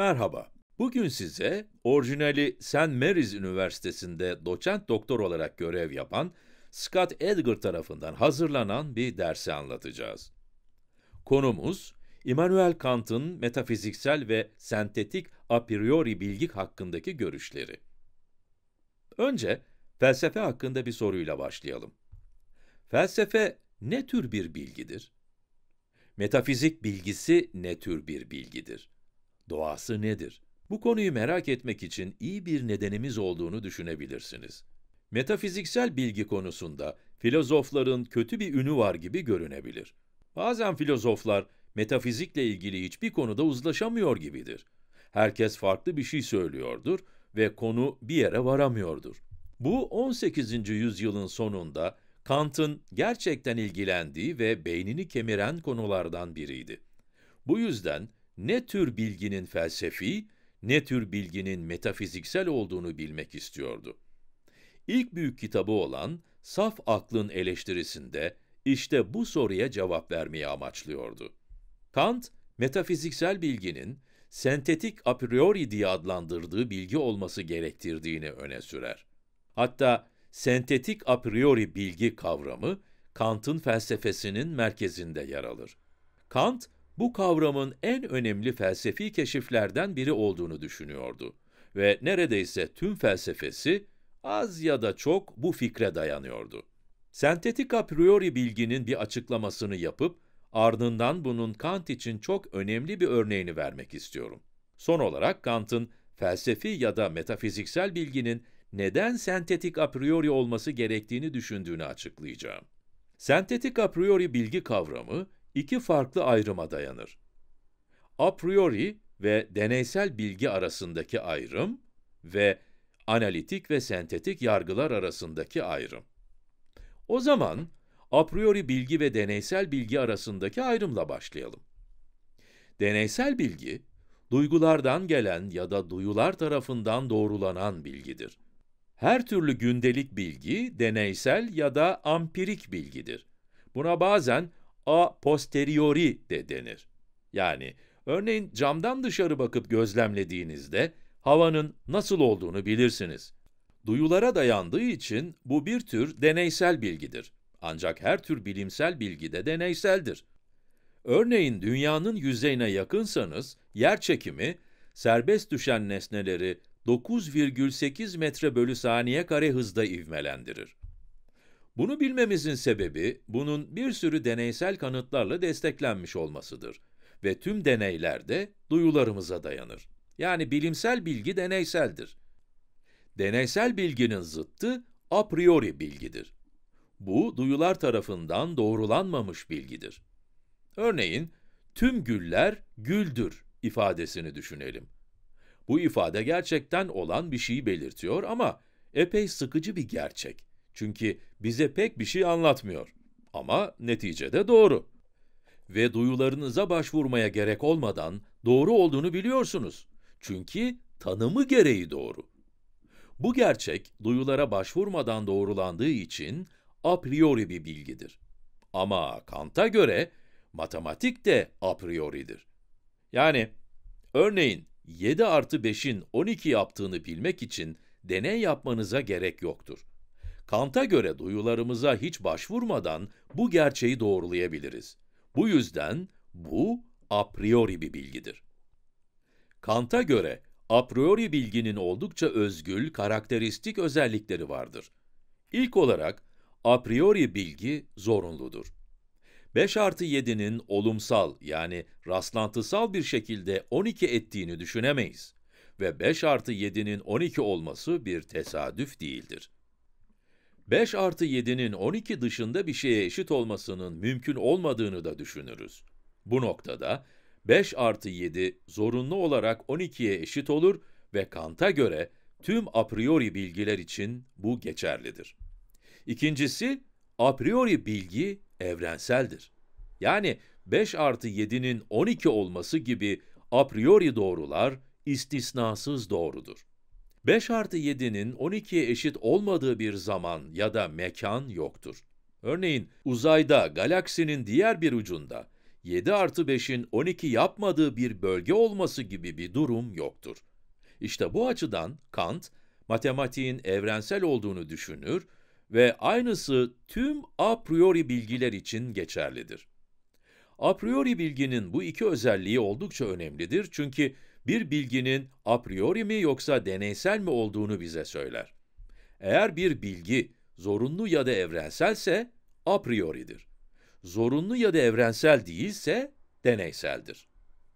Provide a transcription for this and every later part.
Merhaba. Bugün size orijinali St. Mary's Üniversitesi'nde doçent doktor olarak görev yapan Scott Edgar tarafından hazırlanan bir dersi anlatacağız. Konumuz Immanuel Kant'ın metafiziksel ve sentetik a priori bilgi hakkındaki görüşleri. Önce felsefe hakkında bir soruyla başlayalım. Felsefe ne tür bir bilgidir? Metafizik bilgisi ne tür bir bilgidir? doğası nedir? Bu konuyu merak etmek için iyi bir nedenimiz olduğunu düşünebilirsiniz. Metafiziksel bilgi konusunda filozofların kötü bir ünü var gibi görünebilir. Bazen filozoflar metafizikle ilgili hiçbir konuda uzlaşamıyor gibidir. Herkes farklı bir şey söylüyordur ve konu bir yere varamıyordur. Bu 18. yüzyılın sonunda Kant'ın gerçekten ilgilendiği ve beynini kemiren konulardan biriydi. Bu yüzden ne tür bilginin felsefi, ne tür bilginin metafiziksel olduğunu bilmek istiyordu. İlk büyük kitabı olan Saf Aklın Eleştirisinde işte bu soruya cevap vermeyi amaçlıyordu. Kant, metafiziksel bilginin sentetik a priori diye adlandırdığı bilgi olması gerektirdiğini öne sürer. Hatta sentetik a priori bilgi kavramı Kant'ın felsefesinin merkezinde yer alır. Kant, bu kavramın en önemli felsefi keşiflerden biri olduğunu düşünüyordu ve neredeyse tüm felsefesi az ya da çok bu fikre dayanıyordu. Sentetik a priori bilginin bir açıklamasını yapıp ardından bunun Kant için çok önemli bir örneğini vermek istiyorum. Son olarak Kant'ın felsefi ya da metafiziksel bilginin neden sentetik a priori olması gerektiğini düşündüğünü açıklayacağım. Sentetik a priori bilgi kavramı, iki farklı ayrıma dayanır. A priori ve deneysel bilgi arasındaki ayrım ve analitik ve sentetik yargılar arasındaki ayrım. O zaman a priori bilgi ve deneysel bilgi arasındaki ayrımla başlayalım. Deneysel bilgi, duygulardan gelen ya da duyular tarafından doğrulanan bilgidir. Her türlü gündelik bilgi deneysel ya da ampirik bilgidir. Buna bazen a posteriori de denir. Yani örneğin camdan dışarı bakıp gözlemlediğinizde havanın nasıl olduğunu bilirsiniz. Duyulara dayandığı için bu bir tür deneysel bilgidir. Ancak her tür bilimsel bilgi de deneyseldir. Örneğin dünyanın yüzeyine yakınsanız, yer çekimi, serbest düşen nesneleri 9,8 metre bölü saniye kare hızda ivmelendirir. Bunu bilmemizin sebebi, bunun bir sürü deneysel kanıtlarla desteklenmiş olmasıdır. Ve tüm deneyler de duyularımıza dayanır. Yani bilimsel bilgi deneyseldir. Deneysel bilginin zıttı, a priori bilgidir. Bu, duyular tarafından doğrulanmamış bilgidir. Örneğin, tüm güller güldür ifadesini düşünelim. Bu ifade gerçekten olan bir şeyi belirtiyor ama epey sıkıcı bir gerçek. Çünkü bize pek bir şey anlatmıyor. Ama neticede doğru. Ve duyularınıza başvurmaya gerek olmadan doğru olduğunu biliyorsunuz. Çünkü tanımı gereği doğru. Bu gerçek duyulara başvurmadan doğrulandığı için a priori bir bilgidir. Ama Kant'a göre matematik de a prioridir. Yani örneğin 7 artı 5'in 12 yaptığını bilmek için deney yapmanıza gerek yoktur. Kant'a göre duyularımıza hiç başvurmadan bu gerçeği doğrulayabiliriz. Bu yüzden bu a priori bir bilgidir. Kant'a göre a priori bilginin oldukça özgül, karakteristik özellikleri vardır. İlk olarak a priori bilgi zorunludur. 5 artı 7'nin olumsal yani rastlantısal bir şekilde 12 ettiğini düşünemeyiz ve 5 artı 7'nin 12 olması bir tesadüf değildir. 5 artı 7'nin 12 dışında bir şeye eşit olmasının mümkün olmadığını da düşünürüz. Bu noktada 5 artı 7 zorunlu olarak 12'ye eşit olur ve Kant'a göre tüm a priori bilgiler için bu geçerlidir. İkincisi, a priori bilgi evrenseldir. Yani 5 artı 7'nin 12 olması gibi a priori doğrular istisnasız doğrudur. 5 artı 7'nin 12'ye eşit olmadığı bir zaman ya da mekan yoktur. Örneğin uzayda galaksinin diğer bir ucunda 7 artı 5'in 12 yapmadığı bir bölge olması gibi bir durum yoktur. İşte bu açıdan Kant, matematiğin evrensel olduğunu düşünür ve aynısı tüm a priori bilgiler için geçerlidir. A priori bilginin bu iki özelliği oldukça önemlidir çünkü bir bilginin a priori mi yoksa deneysel mi olduğunu bize söyler. Eğer bir bilgi zorunlu ya da evrenselse a prioridir. Zorunlu ya da evrensel değilse deneyseldir.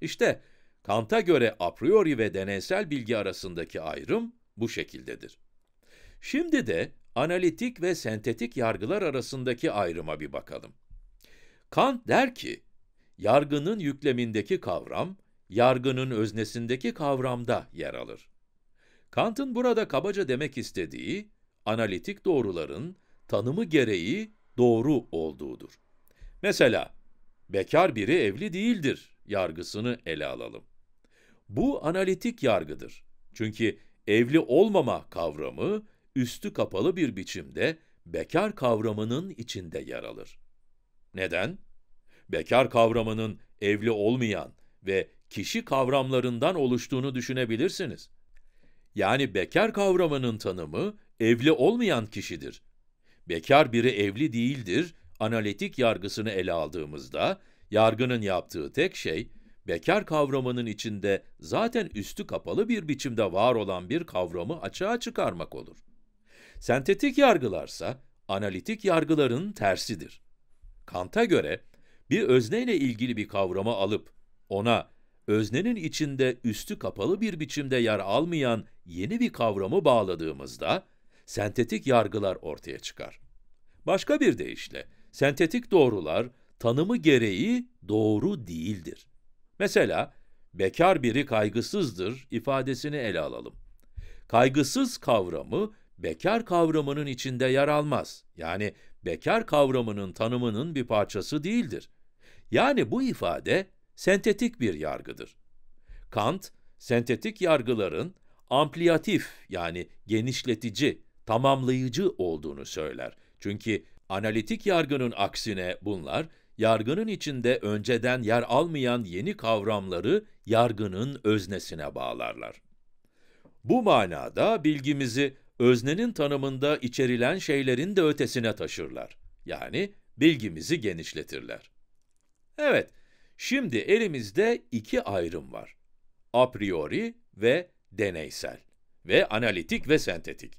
İşte Kant'a göre a priori ve deneysel bilgi arasındaki ayrım bu şekildedir. Şimdi de analitik ve sentetik yargılar arasındaki ayrıma bir bakalım. Kant der ki, yargının yüklemindeki kavram, yargının öznesindeki kavramda yer alır. Kant'ın burada kabaca demek istediği, analitik doğruların tanımı gereği doğru olduğudur. Mesela, bekar biri evli değildir yargısını ele alalım. Bu analitik yargıdır. Çünkü evli olmama kavramı, üstü kapalı bir biçimde bekar kavramının içinde yer alır. Neden? bekar kavramının evli olmayan ve kişi kavramlarından oluştuğunu düşünebilirsiniz. Yani bekar kavramının tanımı evli olmayan kişidir. Bekar biri evli değildir analitik yargısını ele aldığımızda yargının yaptığı tek şey bekar kavramının içinde zaten üstü kapalı bir biçimde var olan bir kavramı açığa çıkarmak olur. Sentetik yargılarsa analitik yargıların tersidir. Kant'a göre bir özneyle ilgili bir kavramı alıp ona öznenin içinde üstü kapalı bir biçimde yer almayan yeni bir kavramı bağladığımızda sentetik yargılar ortaya çıkar. Başka bir deyişle, sentetik doğrular tanımı gereği doğru değildir. Mesela, bekar biri kaygısızdır ifadesini ele alalım. Kaygısız kavramı bekar kavramının içinde yer almaz. Yani bekar kavramının tanımının bir parçası değildir. Yani bu ifade sentetik bir yargıdır. Kant, sentetik yargıların ampliyatif yani genişletici, tamamlayıcı olduğunu söyler. Çünkü analitik yargının aksine bunlar, yargının içinde önceden yer almayan yeni kavramları yargının öznesine bağlarlar. Bu manada bilgimizi öznenin tanımında içerilen şeylerin de ötesine taşırlar. Yani bilgimizi genişletirler. Evet, şimdi elimizde iki ayrım var. A priori ve deneysel ve analitik ve sentetik.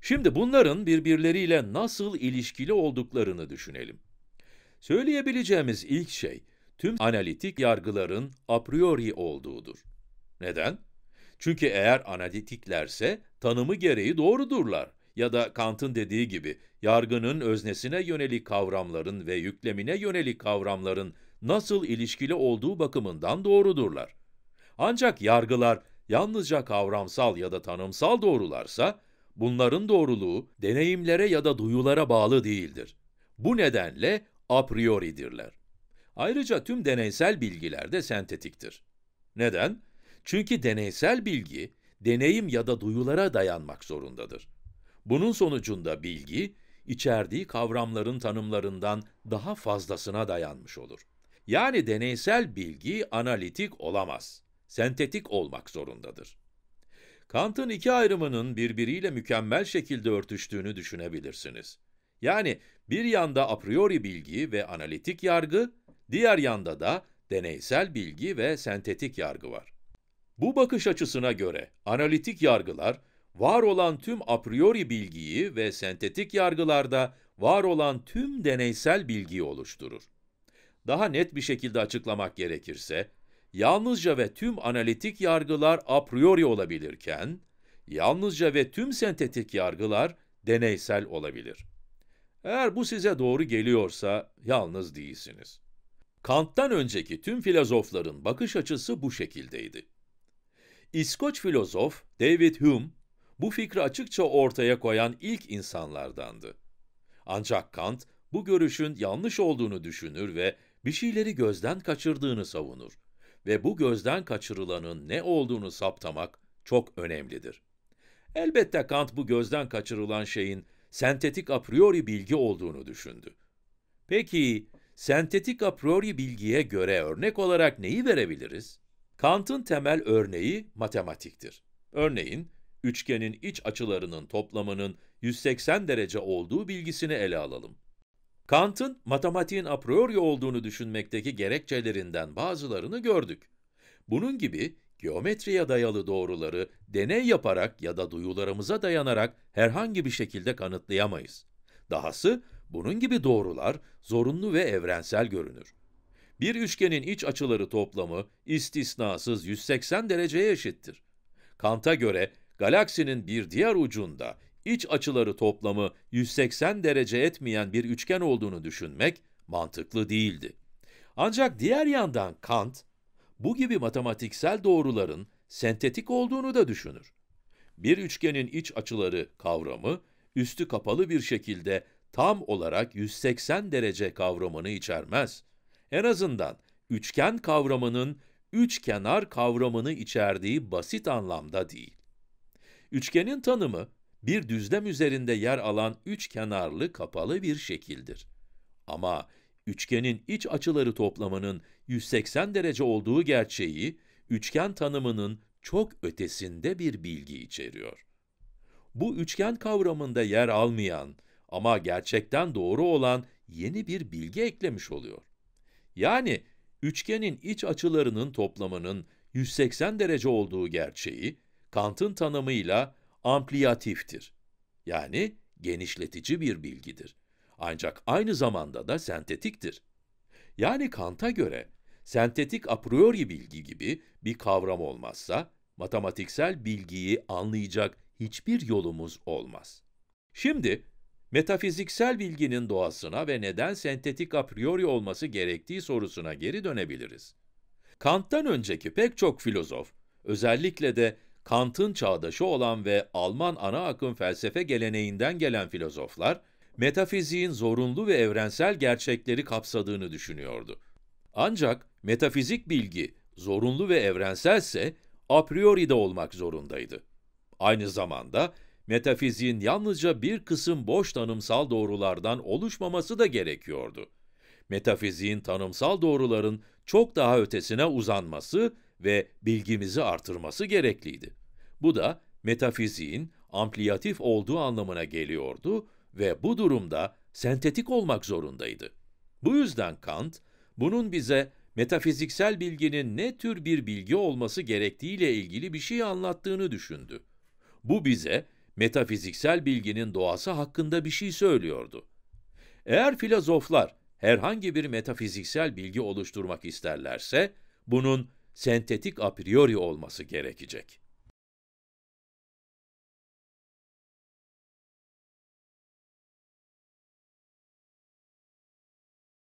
Şimdi bunların birbirleriyle nasıl ilişkili olduklarını düşünelim. Söyleyebileceğimiz ilk şey, tüm analitik yargıların a priori olduğudur. Neden? Çünkü eğer analitiklerse tanımı gereği doğrudurlar ya da Kant'ın dediği gibi yargının öznesine yönelik kavramların ve yüklemine yönelik kavramların nasıl ilişkili olduğu bakımından doğrudurlar. Ancak yargılar yalnızca kavramsal ya da tanımsal doğrularsa, bunların doğruluğu deneyimlere ya da duyulara bağlı değildir. Bu nedenle a prioridirler. Ayrıca tüm deneysel bilgiler de sentetiktir. Neden? Çünkü deneysel bilgi, deneyim ya da duyulara dayanmak zorundadır. Bunun sonucunda bilgi, içerdiği kavramların tanımlarından daha fazlasına dayanmış olur. Yani deneysel bilgi analitik olamaz, sentetik olmak zorundadır. Kant'ın iki ayrımının birbiriyle mükemmel şekilde örtüştüğünü düşünebilirsiniz. Yani bir yanda a priori bilgi ve analitik yargı, diğer yanda da deneysel bilgi ve sentetik yargı var. Bu bakış açısına göre analitik yargılar, var olan tüm a priori bilgiyi ve sentetik yargılarda var olan tüm deneysel bilgiyi oluşturur. Daha net bir şekilde açıklamak gerekirse, yalnızca ve tüm analitik yargılar a priori olabilirken, yalnızca ve tüm sentetik yargılar deneysel olabilir. Eğer bu size doğru geliyorsa yalnız değilsiniz. Kant'tan önceki tüm filozofların bakış açısı bu şekildeydi. İskoç filozof David Hume, bu fikri açıkça ortaya koyan ilk insanlardandı. Ancak Kant bu görüşün yanlış olduğunu düşünür ve bir şeyleri gözden kaçırdığını savunur ve bu gözden kaçırılanın ne olduğunu saptamak çok önemlidir. Elbette Kant bu gözden kaçırılan şeyin sentetik a priori bilgi olduğunu düşündü. Peki, sentetik a priori bilgiye göre örnek olarak neyi verebiliriz? Kant'ın temel örneği matematiktir. Örneğin, üçgenin iç açılarının toplamının 180 derece olduğu bilgisini ele alalım. Kant'ın matematiğin a priori olduğunu düşünmekteki gerekçelerinden bazılarını gördük. Bunun gibi geometriye dayalı doğruları deney yaparak ya da duyularımıza dayanarak herhangi bir şekilde kanıtlayamayız. Dahası bunun gibi doğrular zorunlu ve evrensel görünür. Bir üçgenin iç açıları toplamı istisnasız 180 dereceye eşittir. Kant'a göre galaksinin bir diğer ucunda iç açıları toplamı 180 derece etmeyen bir üçgen olduğunu düşünmek mantıklı değildi. Ancak diğer yandan Kant, bu gibi matematiksel doğruların sentetik olduğunu da düşünür. Bir üçgenin iç açıları kavramı, üstü kapalı bir şekilde tam olarak 180 derece kavramını içermez. En azından üçgen kavramının üç kenar kavramını içerdiği basit anlamda değil. Üçgenin tanımı, bir düzlem üzerinde yer alan üç kenarlı kapalı bir şekildir. Ama üçgenin iç açıları toplamının 180 derece olduğu gerçeği, üçgen tanımının çok ötesinde bir bilgi içeriyor. Bu üçgen kavramında yer almayan ama gerçekten doğru olan yeni bir bilgi eklemiş oluyor. Yani üçgenin iç açılarının toplamının 180 derece olduğu gerçeği, Kant'ın tanımıyla ampliyatiftir. Yani genişletici bir bilgidir. Ancak aynı zamanda da sentetiktir. Yani Kant'a göre sentetik a priori bilgi gibi bir kavram olmazsa matematiksel bilgiyi anlayacak hiçbir yolumuz olmaz. Şimdi metafiziksel bilginin doğasına ve neden sentetik a priori olması gerektiği sorusuna geri dönebiliriz. Kant'tan önceki pek çok filozof, özellikle de Kant'ın çağdaşı olan ve Alman ana akım felsefe geleneğinden gelen filozoflar, metafiziğin zorunlu ve evrensel gerçekleri kapsadığını düşünüyordu. Ancak metafizik bilgi zorunlu ve evrenselse a priori de olmak zorundaydı. Aynı zamanda metafiziğin yalnızca bir kısım boş tanımsal doğrulardan oluşmaması da gerekiyordu. Metafiziğin tanımsal doğruların çok daha ötesine uzanması ve bilgimizi artırması gerekliydi. Bu da metafiziğin ampliyatif olduğu anlamına geliyordu ve bu durumda sentetik olmak zorundaydı. Bu yüzden Kant, bunun bize metafiziksel bilginin ne tür bir bilgi olması gerektiğiyle ilgili bir şey anlattığını düşündü. Bu bize metafiziksel bilginin doğası hakkında bir şey söylüyordu. Eğer filozoflar herhangi bir metafiziksel bilgi oluşturmak isterlerse, bunun sentetik a priori olması gerekecek.